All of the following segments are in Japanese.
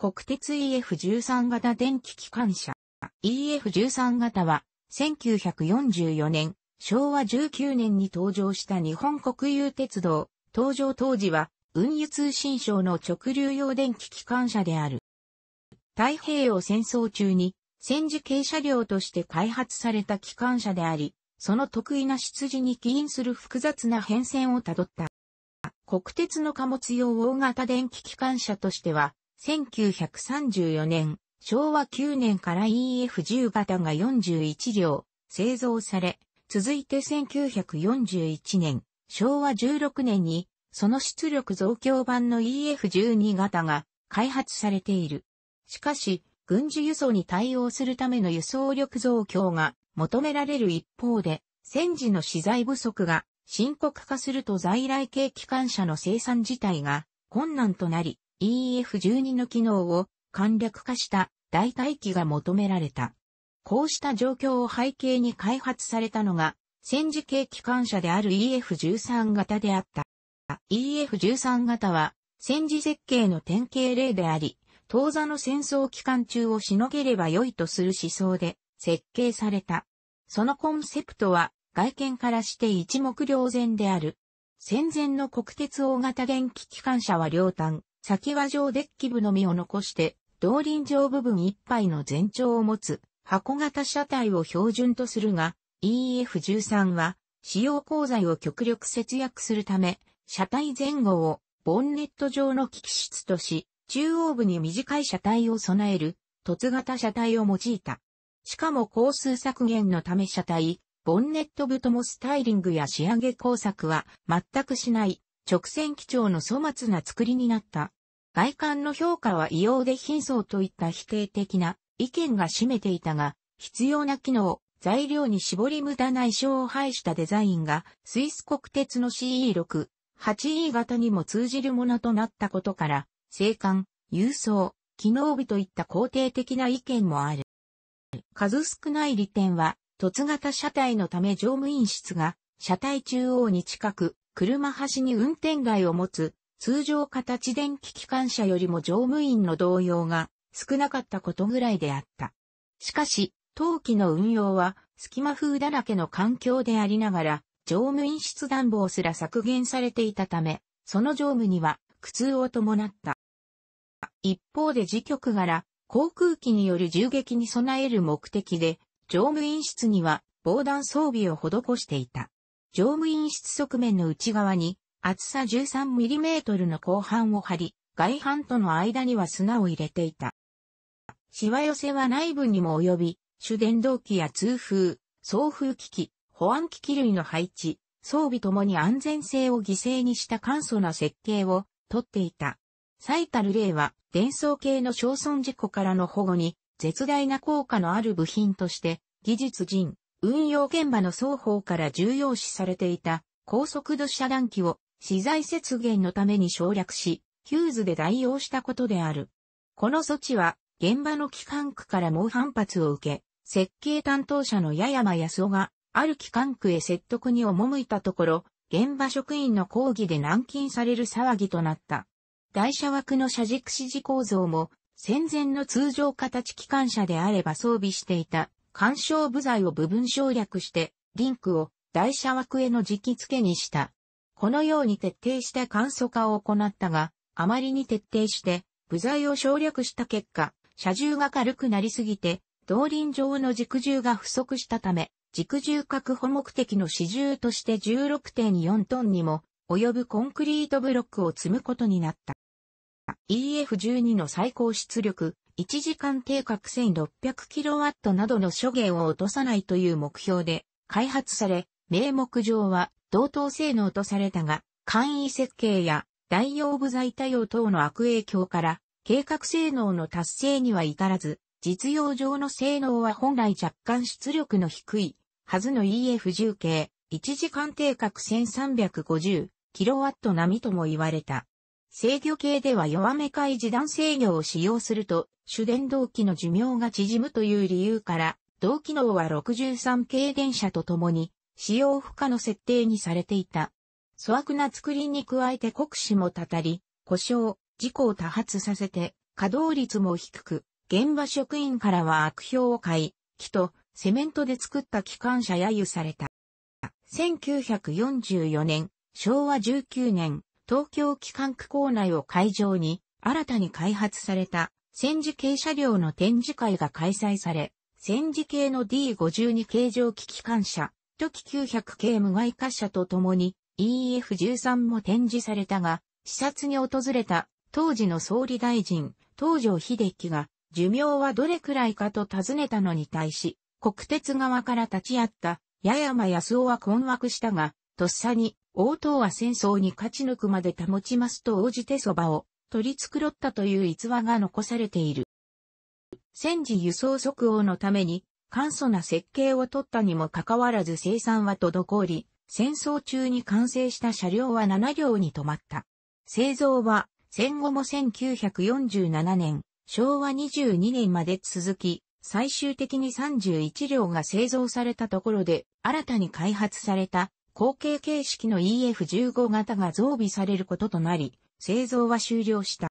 国鉄 EF13 型電気機関車。EF13 型は、1944年、昭和19年に登場した日本国有鉄道。登場当時は、運輸通信省の直流用電気機関車である。太平洋戦争中に、戦時軽車両として開発された機関車であり、その得意な出自に起因する複雑な変遷をたどった。国鉄の貨物用大型電気機関車としては、1934年、昭和9年から EF10 型が41両製造され、続いて1941年、昭和16年に、その出力増強版の EF12 型が開発されている。しかし、軍事輸送に対応するための輸送力増強が求められる一方で、戦時の資材不足が深刻化すると在来系機関車の生産自体が困難となり、EF12 の機能を簡略化した代替機が求められた。こうした状況を背景に開発されたのが、戦時系機関車である EF13 型であった。EF13 型は戦時設計の典型例であり、当座の戦争期間中をしのげれば良いとする思想で設計された。そのコンセプトは外見からして一目瞭然である。戦前の国鉄大型電気機関車は両端、先は上デッキ部のみを残して、動輪上部分ぱ杯の全長を持つ箱型車体を標準とするが、EF13 は使用鋼材を極力節約するため、車体前後をボンネット状の機器室とし、中央部に短い車体を備える凸型車体を用いた。しかも工数削減のため車体、ボンネット部ともスタイリングや仕上げ工作は全くしない直線基調の粗末な作りになった。外観の評価は異様で貧相といった否定的な意見が占めていたが、必要な機能、材料に絞り無駄な衣装を配したデザインが、スイス国鉄の CE6、8E 型にも通じるものとなったことから、生還、郵送、機能美といった肯定的な意見もある。数少ない利点は、凸型車体のため乗務員室が、車体中央に近く、車端に運転台を持つ通常形電気機関車よりも乗務員の動揺が少なかったことぐらいであった。しかし、陶器の運用は隙間風だらけの環境でありながら、乗務員室暖房すら削減されていたため、その乗務には苦痛を伴った。一方で時局柄、航空機による銃撃に備える目的で、乗務員室には防弾装備を施していた。乗務員室側面の内側に厚さ 13mm の後半を張り、外板との間には砂を入れていた。しわ寄せは内部にも及び、主電動機や通風、送風機器、保安機器類の配置、装備ともに安全性を犠牲にした簡素な設計をとっていた。最たる例は、伝送系の焼損事故からの保護に、絶大な効果のある部品として、技術人、運用現場の双方から重要視されていた、高速度遮断機を資材節減のために省略し、ヒューズで代用したことである。この措置は、現場の機関区から猛反発を受け、設計担当者の八山康夫が、ある機関区へ説得に赴いたところ、現場職員の抗議で軟禁される騒ぎとなった。台車枠の車軸指示構造も、戦前の通常形機関車であれば装備していた、干渉部材を部分省略して、リンクを台車枠への気付けにした。このように徹底した簡素化を行ったが、あまりに徹底して、部材を省略した結果、車重が軽くなりすぎて、動輪上の軸重が不足したため、軸重確保目的の支重として16.4トンにも及ぶコンクリートブロックを積むことになった。EF12 の最高出力、1時間定格 1600kW などの諸言を落とさないという目標で開発され、名目上は同等性能とされたが、簡易設計や代用部材対応等の悪影響から、計画性能の達成には至らず、実用上の性能は本来若干出力の低いはずの EF10 系、1時間定格 1350kW 並みとも言われた。制御系では弱めか時段制御を使用すると、主電動機の寿命が縮むという理由から、同機能は63系電車とともに、使用不可の設定にされていた。粗悪な作りに加えて国史もたたり、故障、事故を多発させて、稼働率も低く、現場職員からは悪評を買い、木とセメントで作った機関車揶揄された。1944年、昭和19年、東京機関区構内を会場に、新たに開発された戦時系車両の展示会が開催され、戦時系の D52 形状機機関車、ト九900系無害滑車と共に EF13 も展示されたが、視察に訪れた当時の総理大臣、東条秀樹が寿命はどれくらいかと尋ねたのに対し、国鉄側から立ち会った八山康夫は困惑したが、とっさに、応答は戦争に勝ち抜くまで保ちますと応じてそばを取り繕ったという逸話が残されている。戦時輸送即応のために、簡素な設計を取ったにもかかわらず生産は滞り、戦争中に完成した車両は7両に止まった。製造は戦後も1947年、昭和22年まで続き、最終的に31両が製造されたところで、新たに開発された後継形式の EF15 型が増備されることとなり、製造は終了した。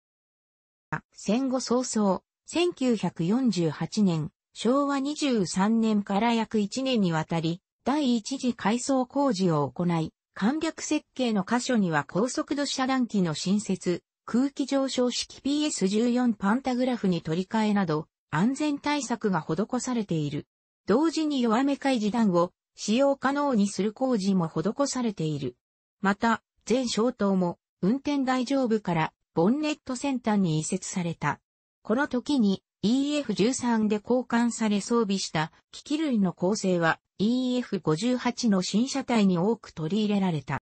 戦後早々、1948年、昭和23年から約1年にわたり、第一次改装工事を行い、簡略設計の箇所には高速度遮断機の新設、空気上昇式 PS14 パンタグラフに取り替えなど、安全対策が施されている。同時に弱め開示段を使用可能にする工事も施されている。また、全消灯も運転大丈夫からボンネット先端に移設された。この時に EF13 で交換され装備した機器類の構成は EF58 の新車体に多く取り入れられた。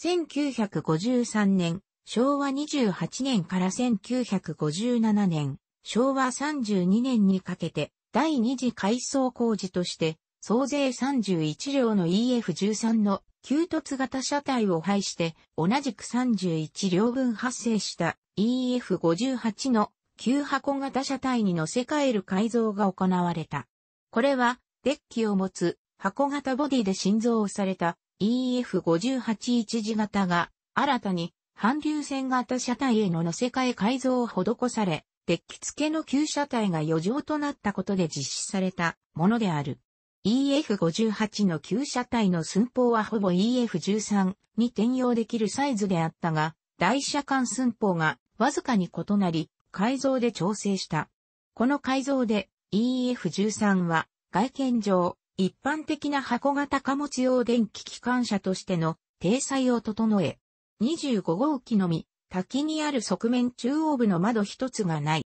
1953年、昭和28年から1957年、昭和32年にかけて第二次改装工事として総勢31両の EF13 の急突型車体を配して同じく31両分発生した EF58 の旧箱型車体に乗せ替える改造が行われた。これは、デッキを持つ箱型ボディで新造された EF58 一次型が、新たに、反流線型車体への乗せ替え改造を施され、デッキ付けの旧車体が余剰となったことで実施されたものである。EF58 の旧車体の寸法はほぼ EF13 に転用できるサイズであったが、台車間寸法がわずかに異なり、改造で調整した。この改造で EF13 は外見上一般的な箱型貨物用電気機関車としての体裁を整え、25号機のみ、滝にある側面中央部の窓一つがない。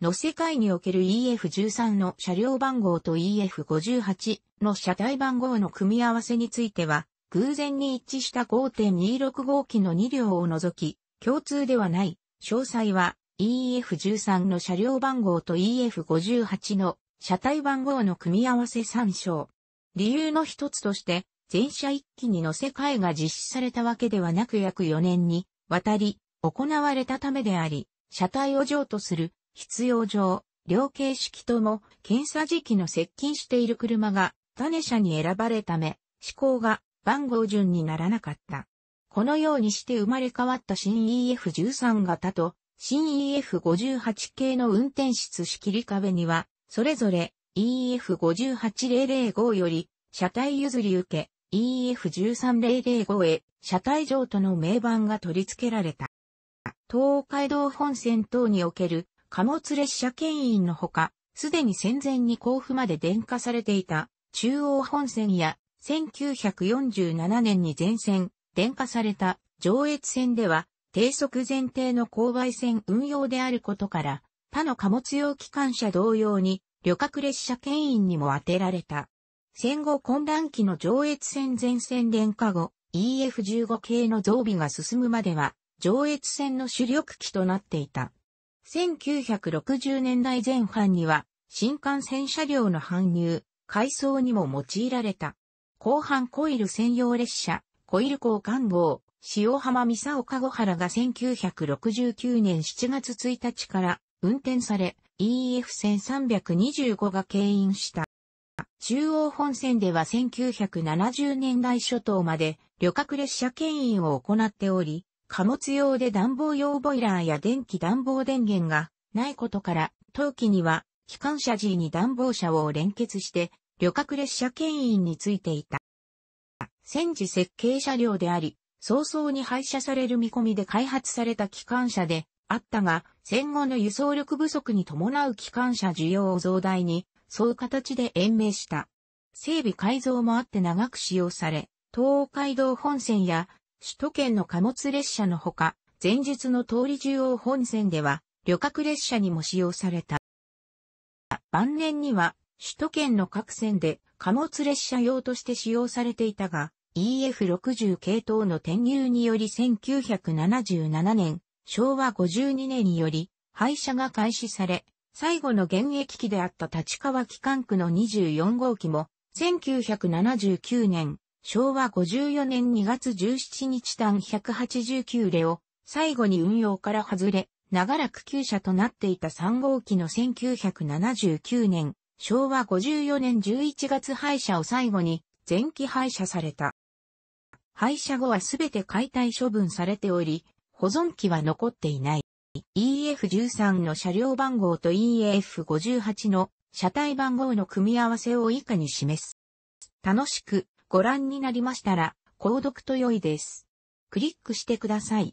の世界における EF13 の車両番号と EF58 の車体番号の組み合わせについては、偶然に一致した5 2 6号機の2両を除き、共通ではない、詳細は EF13 の車両番号と EF58 の車体番号の組み合わせ参照。理由の一つとして、全車一機に乗せ替えが実施されたわけではなく約4年に渡り行われたためであり、車体を譲渡する必要上、両形式とも検査時期の接近している車が種車に選ばれため、試行が番号順にならなかった。このようにして生まれ変わった新 EF13 型と新 EF58 系の運転室仕切り壁には、それぞれ EF58005 より、車体譲り受け EF13005 へ車体上との名板が取り付けられた。東海道本線等における貨物列車牽引のほか、すでに戦前に甲府まで電化されていた中央本線や1947年に全線電化された上越線では低速前提の勾配線運用であることから、他の貨物用機関車同様に、旅客列車牽引にも当てられた。戦後混乱期の上越線全線電化後、EF15 系の増備が進むまでは、上越線の主力機となっていた。1960年代前半には、新幹線車両の搬入、改装にも用いられた。後半コイル専用列車、コイル港官号、塩浜三沢籠原が1969年7月1日から運転され、EF 1 325が牽引した。中央本線では1970年代初頭まで旅客列車牽引を行っており、貨物用で暖房用ボイラーや電気暖房電源がないことから、当期には機関車 G に暖房車を連結して旅客列車牽引についていた。戦時設計車両であり、早々に廃車される見込みで開発された機関車であったが、戦後の輸送力不足に伴う機関車需要を増大に、そう形で延命した。整備改造もあって長く使用され、東海道本線や首都圏の貨物列車のほか、前日の通り中央本線では旅客列車にも使用された。晩年には首都圏の各線で貨物列車用として使用されていたが、EF60 系統の転入により1977年、昭和52年により廃車が開始され、最後の現役機であった立川機関区の24号機も、1979年、昭和54年2月17日単189例を最後に運用から外れ、長らく旧車となっていた3号機の1979年、昭和54年11月廃車を最後に前期廃車された。廃車後はすべて解体処分されており、保存機は残っていない。EF13 の車両番号と EF58 の車体番号の組み合わせを以下に示す。楽しくご覧になりましたら、購読と良いです。クリックしてください。